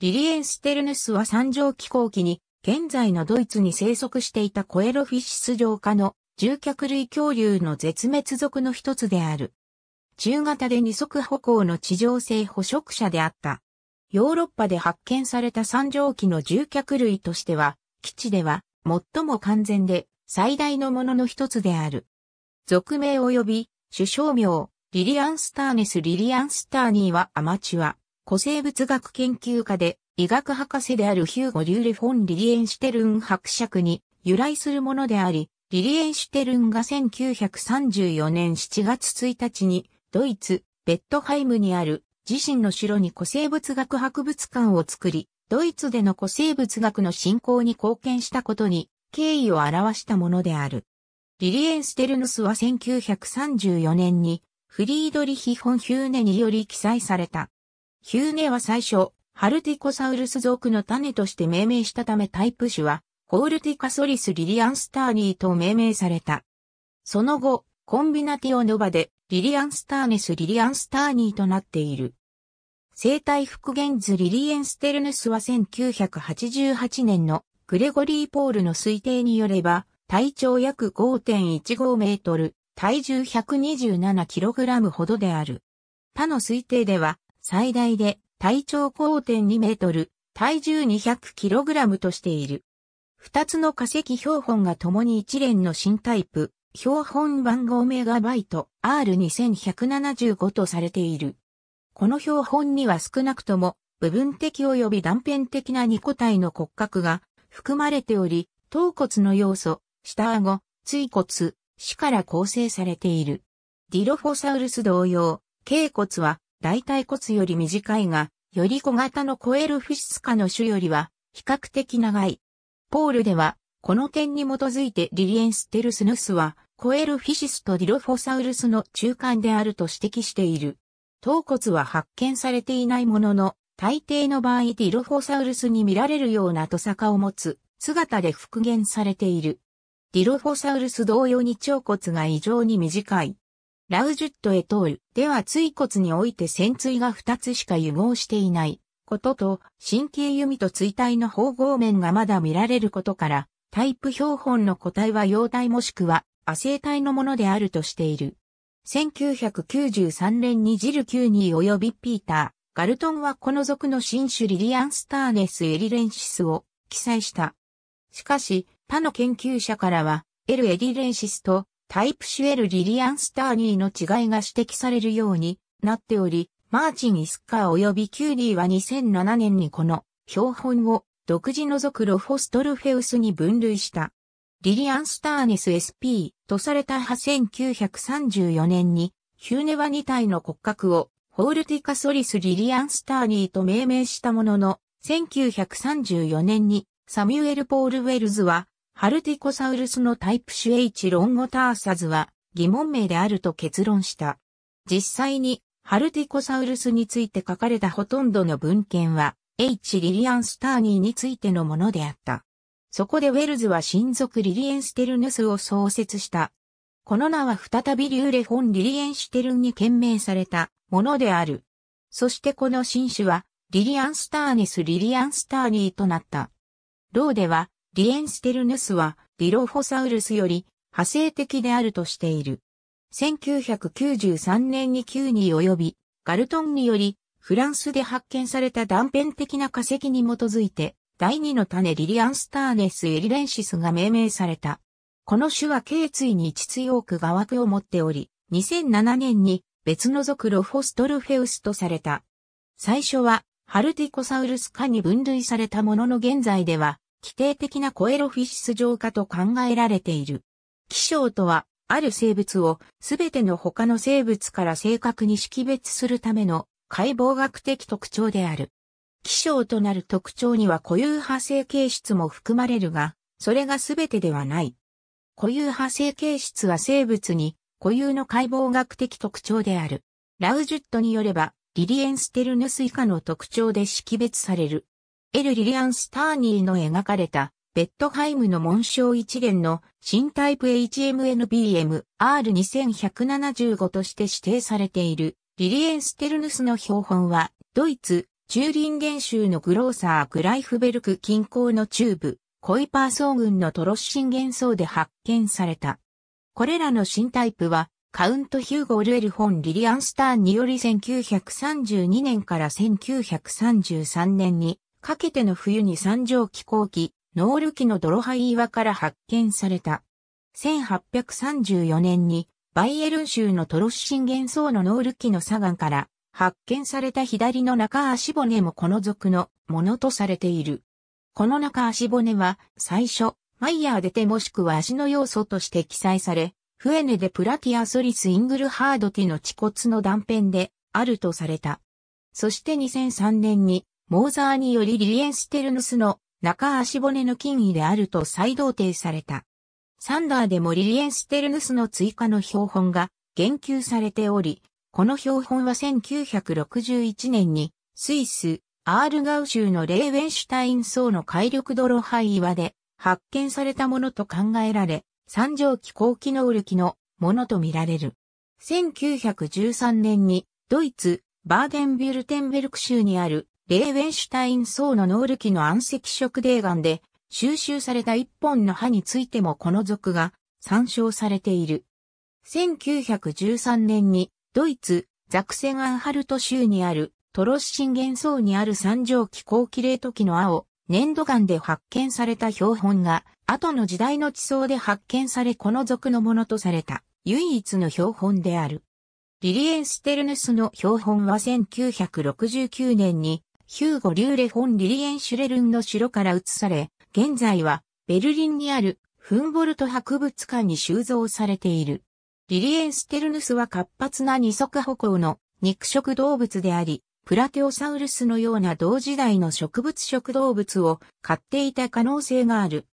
リリエンステルヌスは三畳紀後期に、現在のドイツに生息していたコエロフィシス上下の獣脚類恐竜の絶滅族の一つである。中型で二足歩行の地上性捕食者であった。ヨーロッパで発見された三畳紀の獣脚類としては、基地では最も完全で最大のものの一つである。俗名及び、首相名、リリアンスターネス・リリアンスターニーはアマチュア。古生物学研究家で医学博士であるヒューゴ・リューレ・フォン・リリエンシュテルン伯爵に由来するものであり、リリエンシュテルンが1934年7月1日にドイツ、ベッドハイムにある自身の城に古生物学博物館を作り、ドイツでの古生物学の振興に貢献したことに敬意を表したものである。リリエンステルヌスは1934年にフリードリヒ・フォン・ヒューネにより記載されたヒューネは最初、ハルティコサウルス属の種として命名したためタイプ種は、ホールティカソリス・リリアンスターニーと命名された。その後、コンビナティオノバで、リリアンスターネス・リリアンスターニーとなっている。生態復元図リリエンステルヌスは1988年のグレゴリー・ポールの推定によれば、体長約5.15メートル、体重 127kg ほどである。他の推定では、最大で体長5.2メートル、体重2 0 0ラムとしている。二つの化石標本が共に一連の新タイプ、標本番号メガバイト R2175 とされている。この標本には少なくとも部分的及び断片的な2個体の骨格が含まれており、頭骨の要素、下顎、椎骨、歯から構成されている。ディロフォサウルス同様、頸骨は大腿骨より短いが、より小型のコエルフシス科の種よりは、比較的長い。ポールでは、この点に基づいてリリエンステルスヌスは、コエルフィシスとディロフォサウルスの中間であると指摘している。頭骨は発見されていないものの、大抵の場合ディロフォサウルスに見られるようなトサカを持つ姿で復元されている。ディロフォサウルス同様に腸骨が異常に短い。ラウジュットエトールでは椎骨において潜椎が2つしか融合していないことと神経弓と椎体の縫合面がまだ見られることからタイプ標本の個体は様体もしくは亜生体のものであるとしている。1993年にジルキューニー及びピーター、ガルトンはこの属の新種リリアンスターネスエリレンシスを記載した。しかし他の研究者からはエルエリレンシスとタイプシュエル・リリアン・スターニーの違いが指摘されるようになっており、マーチン・イスカー及びキューリーは2007年にこの標本を独自のクロフォストルフェウスに分類した。リリアン・スターニス SP とされた派1934年にヒューネは2体の骨格をホールティカソリス・リリアン・スターニーと命名したものの1934年にサミュエル・ポール・ウェルズはハルティコサウルスのタイプ種 H ロンゴターサズは疑問名であると結論した。実際にハルティコサウルスについて書かれたほとんどの文献は H リリアンスターニーについてのものであった。そこでウェルズは親族リリエンステルヌスを創設した。この名は再びリューレ・ホン・リリエンシュテルンに献名されたものである。そしてこの新種はリリアンスターニス・リリアンスターニーとなった。ローではリエンステルヌスはディロフォサウルスより派生的であるとしている。1993年に9に及び、ガルトンによりフランスで発見された断片的な化石に基づいて、第2の種リリアンスターネスエリレンシスが命名された。この種は頸椎に強くが枠を持っており、2007年に別の属ロフォストルフェウスとされた。最初はハルティコサウルス科に分類されたものの現在では規定的なコエロフィシス浄化と考えられている。気象とは、ある生物をすべての他の生物から正確に識別するための解剖学的特徴である。気象となる特徴には固有派生形質も含まれるが、それがすべてではない。固有派生形質は生物に固有の解剖学的特徴である。ラウジュットによれば、リリエンステルヌス以下の特徴で識別される。エル・リリアン・スターニーの描かれた、ベッドハイムの紋章一元の新タイプ HMNBM R2175 として指定されているリリエン・ステルヌスの標本はドイツ、チューリンゲン州のグローサー・グライフベルク近郊の中部、コイパー層群のトロッシンゲン層で発見された。これらの新タイプはカウント・ヒューゴ・ルエル・フォン・リリアン・スターにより1932年から1933年にかけての冬に三条気候機、ノール機の泥灰岩から発見された。1834年にバイエルン州のトロッシン原層のノール機の砂岩から発見された左の中足骨もこの族のものとされている。この中足骨は最初、マイヤーでてもしくは足の要素として記載され、フエネでプラティアソリス・イングルハードティの地骨の断片であるとされた。そして2003年にモーザーによりリエンステルヌスの中足骨の近位であると再同定された。サンダーでもリリエンステルヌスの追加の標本が言及されており、この標本は1961年にスイス、アールガウ州のレーウェンシュタイン層の海力泥灰岩で発見されたものと考えられ、三畳気候機能力のものとみられる。1913年にドイツ、バーデンビュルテンベルク州にあるレーウェンシュタイン層のノール機の暗石色泥岩で収集された一本の歯についてもこの属が参照されている。1913年にドイツザクセガンハルト州にあるトロスゲン層にある三畳紀後期レート期の青、粘土岩で発見された標本が後の時代の地層で発見されこの属のものとされた唯一の標本である。リリエンステルネスの標本は1969年にヒューゴ・リューレ・フォン・リリエンシュレルンの城から移され、現在はベルリンにあるフンボルト博物館に収蔵されている。リリエンステルヌスは活発な二足歩行の肉食動物であり、プラテオサウルスのような同時代の植物食動物を飼っていた可能性がある。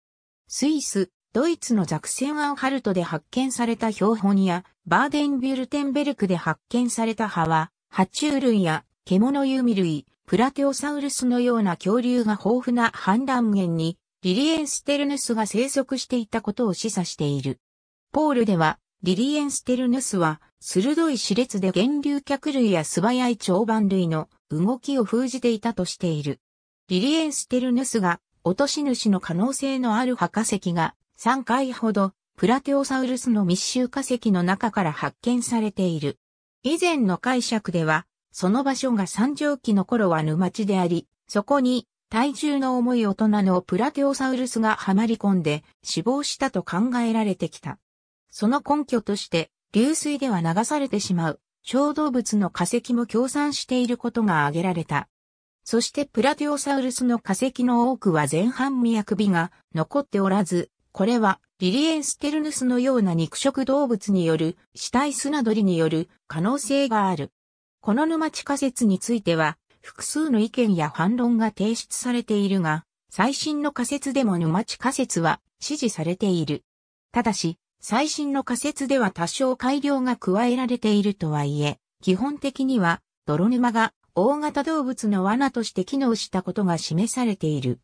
スイス、ドイツのザクセンアンハルトで発見された標本や、バーデンビュルテンベルクで発見された葉は、爬虫類や獣ユミ類、プラテオサウルスのような恐竜が豊富な反乱源にリリエンステルヌスが生息していたことを示唆している。ポールではリリエンステルヌスは鋭い熾烈で源流脚類や素早い長板類の動きを封じていたとしている。リリエンステルヌスが落とし主の可能性のある墓石が3回ほどプラテオサウルスの密集化石の中から発見されている。以前の解釈ではその場所が三畳期の頃は沼地であり、そこに体重の重い大人のプラテオサウルスがはまり込んで死亡したと考えられてきた。その根拠として、流水では流されてしまう小動物の化石も共産していることが挙げられた。そしてプラテオサウルスの化石の多くは前半未や首が残っておらず、これはリリエンステルヌスのような肉食動物による死体砂取りによる可能性がある。この沼地下説については、複数の意見や反論が提出されているが、最新の仮説でも沼地仮説は支持されている。ただし、最新の仮説では多少改良が加えられているとはいえ、基本的には泥沼が大型動物の罠として機能したことが示されている。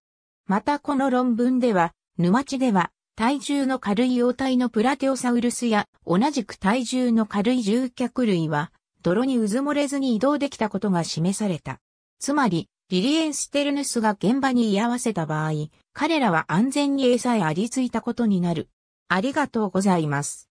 またこの論文では、沼地では体重の軽い幼体のプラテオサウルスや同じく体重の軽い獣脚類は泥にうずもれずに移動できたことが示された。つまり、リリエンステルヌスが現場に居合わせた場合、彼らは安全に餌へありついたことになる。ありがとうございます。